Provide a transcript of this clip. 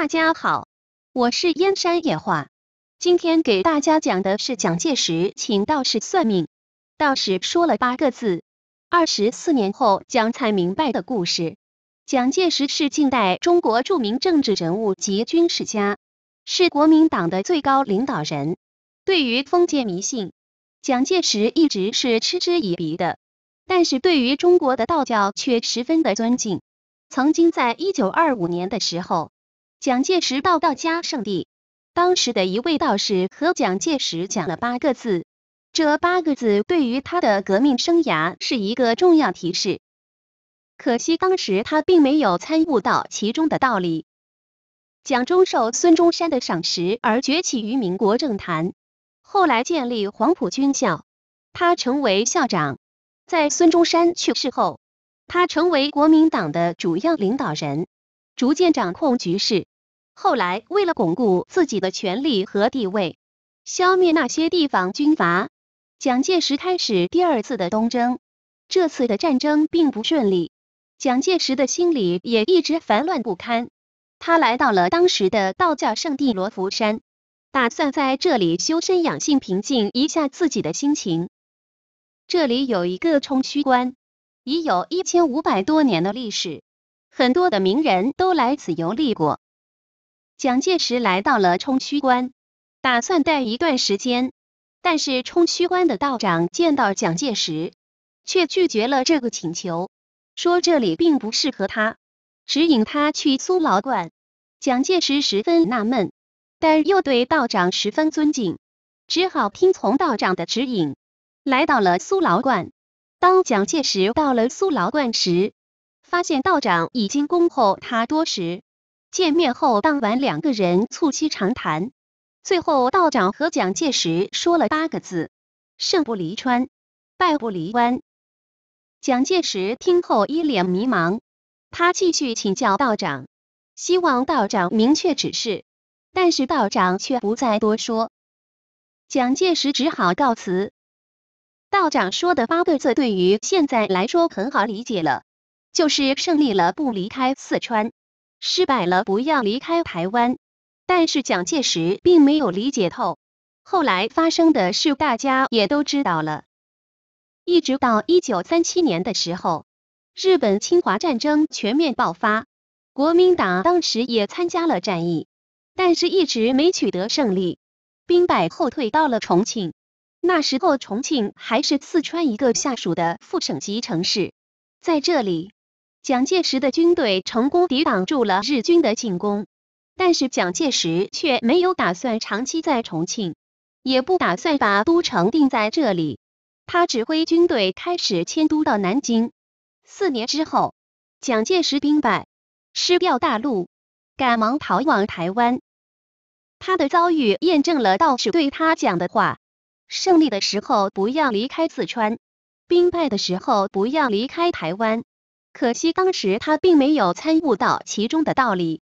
大家好，我是燕山野话，今天给大家讲的是蒋介石请道士算命，道士说了八个字，二十四年后蒋才明白的故事。蒋介石是近代中国著名政治人物及军事家，是国民党的最高领导人。对于封建迷信，蒋介石一直是嗤之以鼻的，但是对于中国的道教却十分的尊敬。曾经在一九二五年的时候。蒋介石到道家圣地，当时的一位道士和蒋介石讲了八个字，这八个字对于他的革命生涯是一个重要提示。可惜当时他并没有参悟到其中的道理。蒋中受孙中山的赏识而崛起于民国政坛，后来建立黄埔军校，他成为校长。在孙中山去世后，他成为国民党的主要领导人，逐渐掌控局势。后来，为了巩固自己的权力和地位，消灭那些地方军阀，蒋介石开始第二次的东征。这次的战争并不顺利，蒋介石的心里也一直烦乱不堪。他来到了当时的道教圣地罗浮山，打算在这里修身养性，平静一下自己的心情。这里有一个冲虚观，已有一千五百多年的历史，很多的名人都来此游历过。蒋介石来到了冲虚关，打算待一段时间，但是冲虚关的道长见到蒋介石，却拒绝了这个请求，说这里并不适合他，指引他去苏老观。蒋介石十分纳闷，但又对道长十分尊敬，只好听从道长的指引，来到了苏老观。当蒋介石到了苏老观时，发现道长已经恭候他多时。见面后，当晚两个人促膝长谈，最后道长和蒋介石说了八个字：“胜不离川，败不离关。”蒋介石听后一脸迷茫，他继续请教道长，希望道长明确指示，但是道长却不再多说，蒋介石只好告辞。道长说的八个字，对于现在来说很好理解了，就是胜利了不离开四川。失败了，不要离开台湾。但是蒋介石并没有理解透。后来发生的事，大家也都知道了。一直到一九三七年的时候，日本侵华战争全面爆发，国民党当时也参加了战役，但是一直没取得胜利，兵败后退到了重庆。那时候重庆还是四川一个下属的副省级城市，在这里。蒋介石的军队成功抵挡住了日军的进攻，但是蒋介石却没有打算长期在重庆，也不打算把都城定在这里。他指挥军队开始迁都到南京。四年之后，蒋介石兵败，失掉大陆，赶忙逃往台湾。他的遭遇验证了道士对他讲的话：胜利的时候不要离开四川，兵败的时候不要离开台湾。可惜当时他并没有参悟到其中的道理。